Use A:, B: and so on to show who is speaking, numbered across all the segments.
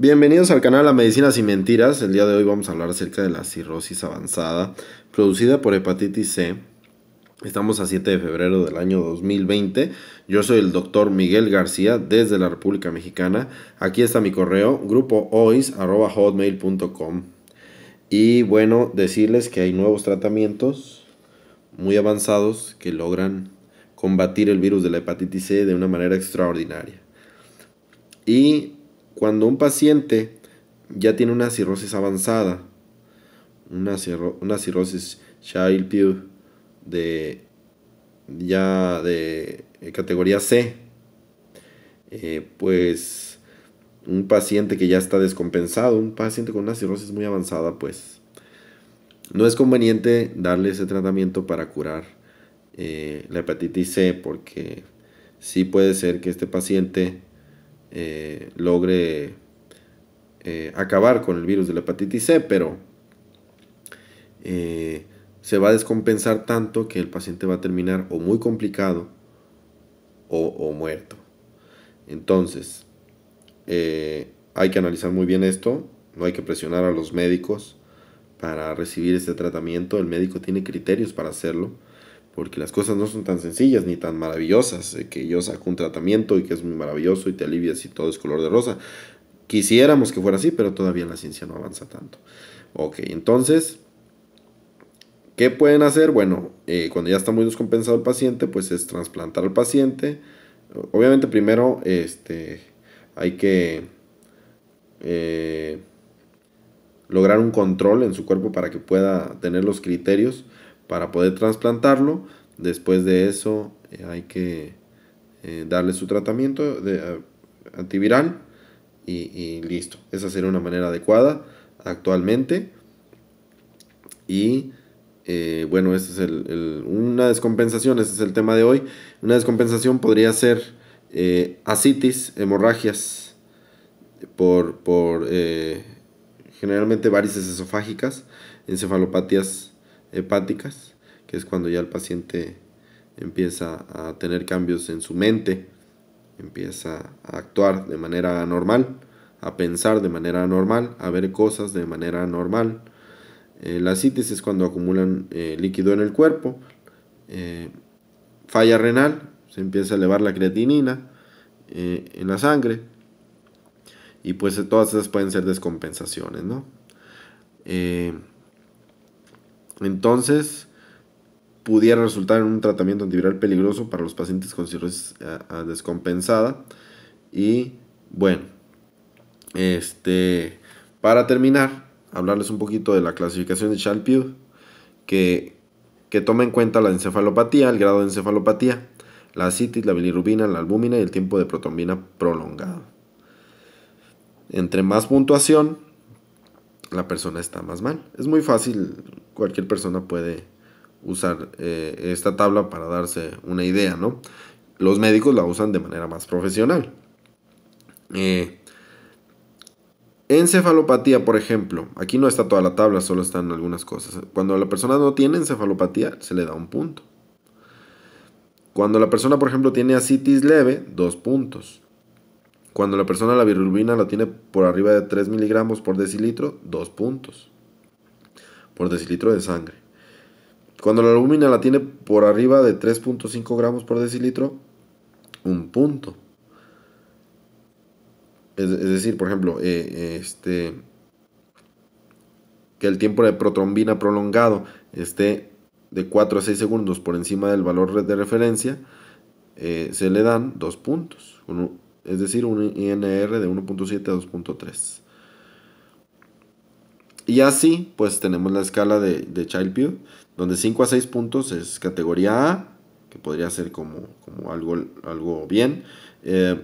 A: Bienvenidos al canal La Medicina Sin Mentiras. El día de hoy vamos a hablar acerca de la cirrosis avanzada producida por hepatitis C. Estamos a 7 de febrero del año 2020. Yo soy el doctor Miguel García desde la República Mexicana. Aquí está mi correo grupoois.hotmail.com Y bueno, decirles que hay nuevos tratamientos muy avanzados que logran combatir el virus de la hepatitis C de una manera extraordinaria. Y cuando un paciente ya tiene una cirrosis avanzada, una, cirrosis child de ya de categoría C, eh, pues un paciente que ya está descompensado, un paciente con una cirrosis muy avanzada, pues no es conveniente darle ese tratamiento para curar eh, la hepatitis C porque sí puede ser que este paciente eh, logre eh, acabar con el virus de la hepatitis C, pero eh, se va a descompensar tanto que el paciente va a terminar o muy complicado o, o muerto. Entonces, hay que analizar muy bien esto, no hay que presionar a los médicos para recibir este tratamiento, el médico tiene criterios para hacerlo porque las cosas no son tan sencillas ni tan maravillosas, que yo saco un tratamiento y que es muy maravilloso y te alivias y todo es color de rosa. Quisiéramos que fuera así, pero todavía la ciencia no avanza tanto. Ok, entonces, ¿qué pueden hacer? Bueno, eh, cuando ya está muy descompensado el paciente, pues es trasplantar al paciente. Obviamente primero este, hay que eh, lograr un control en su cuerpo para que pueda tener los criterios para poder trasplantarlo. Después de eso eh, hay que eh, darle su tratamiento de, eh, antiviral y, listo. Esa sería una manera adecuada actualmente. Y bueno, esa es una descompensación, ese es el tema de hoy. Una descompensación podría ser asitis, hemorragias por, por generalmente varices esofágicas, encefalopatías hepáticas, que es cuando ya el paciente empieza a tener cambios en su mente, empieza a actuar de manera normal, a pensar de manera normal, a ver cosas de manera normal. Eh, la citis es cuando acumulan eh, líquido en el cuerpo, eh, falla renal, se empieza a elevar la creatinina en la sangre y pues todas esas pueden ser descompensaciones, ¿no? Entonces, pudiera resultar en un tratamiento antiviral peligroso para los pacientes con cirrosis eh, eh, descompensada. Y bueno, este, para terminar, hablarles un poquito de la clasificación de Chalpiu, que, que toma en cuenta la encefalopatía, el grado de encefalopatía, la citis la bilirrubina, la albúmina y el tiempo de protombina prolongado. Entre más puntuación, la persona está más mal. Es muy fácil, cualquier persona puede usar eh, esta tabla para darse una idea, ¿no? Los médicos la usan de manera más profesional. Eh, encefalopatía, por ejemplo, aquí no está toda la tabla, solo están algunas cosas. Cuando la persona no tiene encefalopatía, se le da un punto. Cuando la persona, por ejemplo, tiene asitis leve, dos puntos. Cuando la persona la bilirrubina la tiene por arriba de 3 miligramos por decilitro, 2 puntos por decilitro de sangre. Cuando la albúmina la tiene por arriba de 3.5 gramos por decilitro, 1 punto. Es, decir, por ejemplo, eh, este, que el tiempo de protrombina prolongado esté de 4 a 6 segundos por encima del valor de referencia, eh, se le dan 2 puntos. Uno, es decir, un INR de 1.7 a 2.3. Y así, pues tenemos la escala de, de Child Pew donde 5 a 6 puntos es categoría A, que podría ser como, como algo, algo bien. Eh,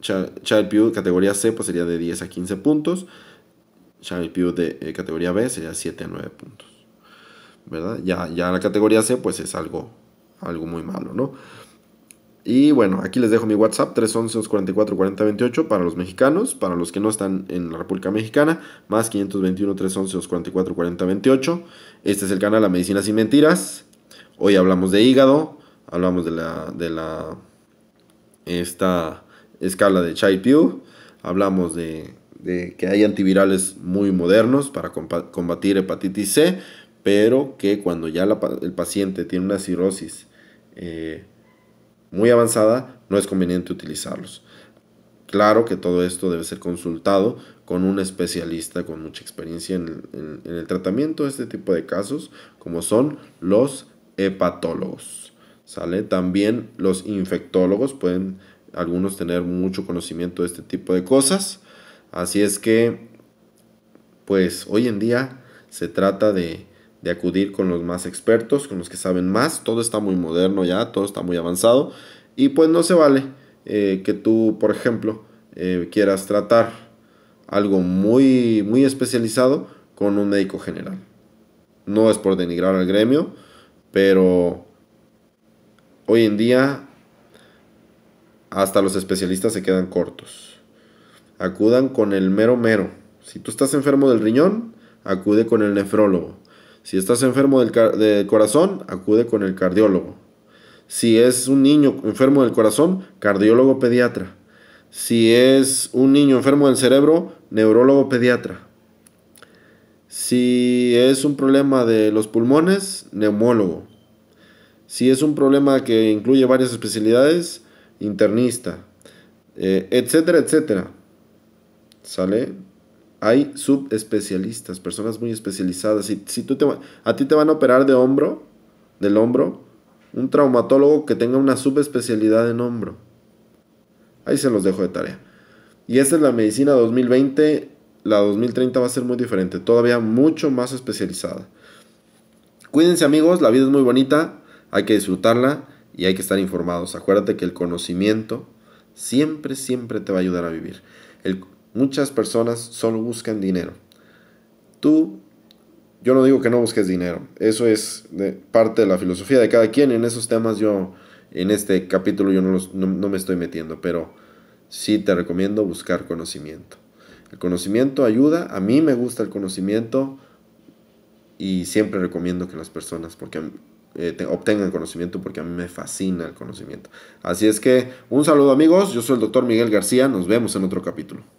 A: Child Pew categoría C pues sería de 10 a 15 puntos. Child Pew de eh, categoría B sería 7 a 9 puntos. Ya, ya la categoría C pues es algo, algo muy malo, ¿no? Y bueno, aquí les dejo mi WhatsApp 311-244-4028 para los mexicanos, para los que no están en la República Mexicana, más 521-311-244-4028. Este es el canal La Medicina Sin Mentiras. Hoy hablamos de hígado, hablamos de la, de la esta escala de Chai Pew, hablamos de, de que hay antivirales muy modernos para combatir hepatitis C, pero que cuando ya el paciente tiene una cirrosis, eh, muy avanzada, no es conveniente utilizarlos. Claro que todo esto debe ser consultado con un especialista con mucha experiencia en el, en el tratamiento de este tipo de casos, como son los hepatólogos. ¿Sale? También los infectólogos pueden algunos tener mucho conocimiento de este tipo de cosas. Así es que, pues hoy en día se trata de de acudir con los más expertos, con los que saben más, todo está muy moderno ya, todo está muy avanzado y pues no se vale eh, que tú, por ejemplo, eh, quieras tratar algo muy, muy especializado con un médico general. No es por denigrar al gremio, pero hoy en día hasta los especialistas se quedan cortos. Acudan con el mero mero. Si tú estás enfermo del riñón, acude con el nefrólogo. Si estás enfermo del, corazón, acude con el cardiólogo. Si es un niño enfermo del corazón, cardiólogo pediatra. Si es un niño enfermo del cerebro, neurólogo pediatra. Si es un problema de los pulmones, neumólogo. Si es un problema que incluye varias especialidades, internista, eh, etcétera, etcétera. ¿Sale? hay subespecialistas, personas muy especializadas. tú te, a ti te van a operar de hombro, del hombro, un traumatólogo que tenga una subespecialidad en hombro. Ahí se los dejo de tarea. Y esta es la medicina 2020. La 2030 va a ser muy diferente, todavía mucho más especializada. Cuídense amigos, la vida es muy bonita, hay que disfrutarla y hay que estar informados. Acuérdate que el conocimiento siempre, siempre te va a ayudar a vivir. El, Muchas personas solo buscan dinero. Tú, yo no digo que no busques dinero. Eso es de parte de la filosofía de cada quien. En esos temas yo, en este capítulo yo no, no, me estoy metiendo, pero sí te recomiendo buscar conocimiento. El conocimiento ayuda, a mí me gusta el conocimiento y siempre recomiendo que las personas porque eh, obtengan conocimiento porque a mí me fascina el conocimiento. Así es que un saludo amigos, yo soy el doctor Miguel García, nos vemos en otro capítulo.